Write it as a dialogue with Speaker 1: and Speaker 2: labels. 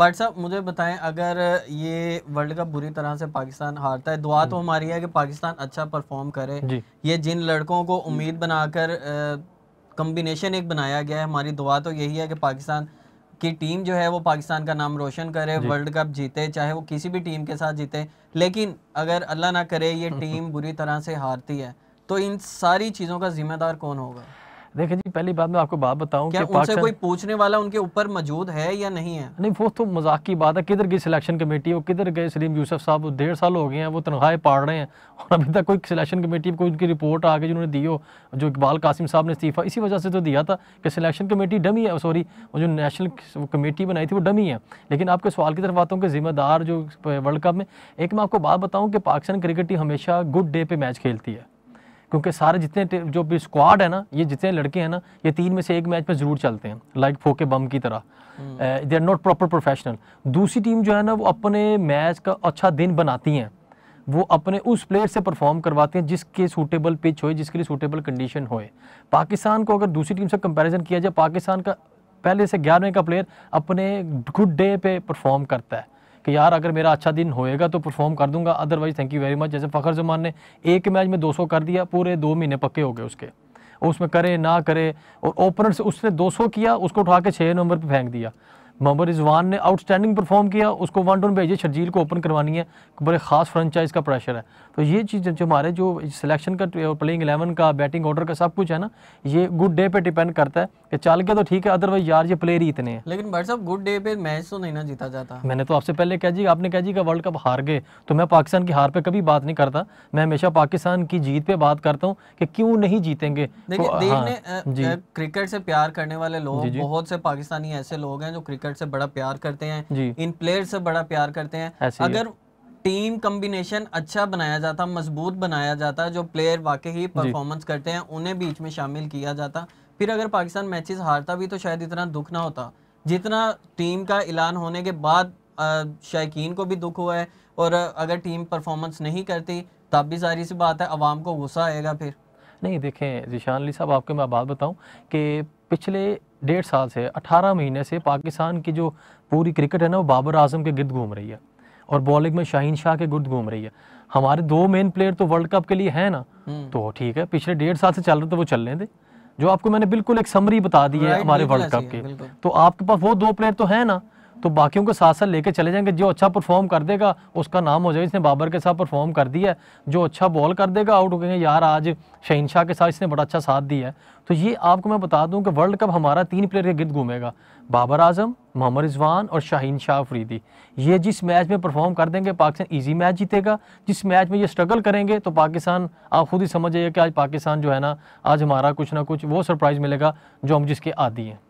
Speaker 1: बाट साहब मुझे बताएं अगर ये वर्ल्ड कप बुरी तरह से पाकिस्तान हारता है दुआ तो हमारी है कि पाकिस्तान अच्छा परफॉर्म करे ये जिन लड़कों को उम्मीद बनाकर कम्बिनेशन एक बनाया गया है हमारी दुआ तो यही है कि पाकिस्तान की टीम जो है वो पाकिस्तान का नाम रोशन करे वर्ल्ड कप जीते चाहे वो किसी भी टीम के साथ जीते लेकिन अगर अल्लाह ना करे ये टीम बुरी तरह से हारती है तो इन सारी चीज़ों का जिम्मेदार कौन होगा
Speaker 2: देखिए जी पहली बात मैं आपको बात बताऊं कि उनसे कोई पूछने वाला उनके ऊपर मौजूद है या नहीं है नहीं वो तो मजाक की बात है किधर गई सिलेक्शन कमेटी वो किधर गए सलीम यूसुफ साहब डेढ़ साल हो गए हैं वो तनख्वाहें पाड़ रहे हैं और अभी तक कोई सिलेक्शन कमेटी कोई उनकी रिपोर्ट आ गई जिन्होंने दी हो जो इकबाल कासिम साहब ने इस्तीफा इसी वजह से तो दिया था कि सिलेक्शन कमेटी डमी है सॉरी जो नेशनल कमेटी बनाई थी वो डमी है लेकिन आपके सवाल की तरफ आता हूँ कि जिम्मेदार जो वर्ल्ड कप में एक मैं आपको बात बताऊँ कि पाकिस्तान क्रिकेट टीम हमेशा गुड डे पे मैच खेलती है क्योंकि सारे जितने जो भी स्क्वाड है ना ये जितने लड़के हैं ना ये तीन में से एक मैच में ज़रूर चलते हैं लाइक फोके बम की तरह they are not proper professional दूसरी टीम जो है ना वो अपने मैच का अच्छा दिन बनाती हैं वो अपने उस प्लेयर से परफॉर्म करवाते हैं जिसके सूटेबल पिच होए जिसके लिए सूटेबल कंडीशन होए पाकिस्तान को अगर दूसरी टीम से कंपेरिजन किया जाए पाकिस्तान का पहले से ग्यारहवें का प्लेयर अपने गुड डे पे परफॉर्म करता है कि यार अगर मेरा अच्छा दिन होएगा तो परफॉर्म कर दूंगा otherwise thank you very much जैसे फ़खर जमान ने एक मैच में 200 कर दिया पूरे दो महीने पक्के हो गए उसके उसमें करे ना करे और ओपनर से उसने 200 किया उसको उठा के छः नंबर पर फेंक दिया मोहम्मद रिजवान ने आउटस्टैंडिंग परफॉर्म किया उसको वन डाउन भेजिए शर्जील को ओपन करवानी है बड़े खास फ्रेंचाइज का प्रेशर है तो ये चीज़ जो हमारे जो सिलेक्शन का प्लेइंग एलेवन का बैटिंग ऑर्डर का सब कुछ है ना ये गुड डे पे डिपेंड करता है कि चल गया तो ठीक है अदरवाइज यार ये प्लेयर ही इतने हैं
Speaker 1: लेकिन भाई साहब गुड डे पे मैच तो नहीं ना जीता जाता
Speaker 2: मैंने तो आपसे पहले कह जी आपने कह जी का वर्ल्ड कप हार गए तो मैं पाकिस्तान की हार पे कभी बात नहीं करता मैं हमेशा पाकिस्तान की जीत पे बात करता हूँ कि क्यों नहीं जीतेंगे क्रिकेट
Speaker 1: तो, हाँ, से प्यार करने वाले लोग बहुत से पाकिस्तानी ऐसे लोग हैं जो क्रिकेट स्टैंडर्ड से बड़ा प्यार करते हैं इन प्लेयर से बड़ा प्यार करते हैं अगर टीम कम्बिनेशन अच्छा बनाया जाता मजबूत बनाया जाता जो प्लेयर वाकई ही परफॉर्मेंस करते हैं उन्हें बीच में शामिल किया जाता फिर अगर पाकिस्तान मैचेस हारता भी तो शायद इतना दुख ना होता जितना टीम का ऐलान होने के बाद शायकीन को भी दुख हुआ है और अगर टीम परफॉर्मेंस नहीं करती
Speaker 2: तब भी सारी सी बात है आवाम को गुस्सा आएगा फिर नहीं देखें जीशान अली साहब आपके मैं बात बताऊं कि पिछले डेढ़ साल से अठारह महीने से पाकिस्तान की जो पूरी क्रिकेट है ना वो बाबर आजम के गिरद घूम रही है और बॉलिंग में शाहीन शाह के गुर्द घूम रही है हमारे दो मेन प्लेयर तो वर्ल्ड कप के लिए है ना हम्म। तो ठीक है पिछले डेढ़ साल से चल रहे थे तो वो चल रहे थे जो आपको मैंने बिल्कुल एक समरी बता दी है हमारे वर्ल्ड कप के तो आपके पास वो दो प्लेयर तो है ना तो बाकियों के साथ साथ लेके चले जाएंगे जो अच्छा परफॉर्म कर देगा उसका नाम हो जाएगा इसने बाबर के साथ परफॉर्म कर दिया है जो अच्छा बॉल कर देगा आउट हो गए यार आज शहीन शाह के साथ इसने बड़ा अच्छा साथ दिया है तो ये आपको मैं बता दूं कि वर्ल्ड कप हमारा तीन प्लेयर के गिरद घूमेगा बाबर आजम मोहम्मद रिजवान और शाहीन शाह फरीदी ये जिस मैच में परफॉर्म कर देंगे पाकिस्तान ईजी मैच जीतेगा जिस मैच में ये स्ट्रगल करेंगे तो पाकिस्तान आप खुद ही समझ जाइए कि आज पाकिस्तान जो है ना आज हमारा कुछ ना कुछ वो सरप्राइज़ मिलेगा जो हम जिसके आदि हैं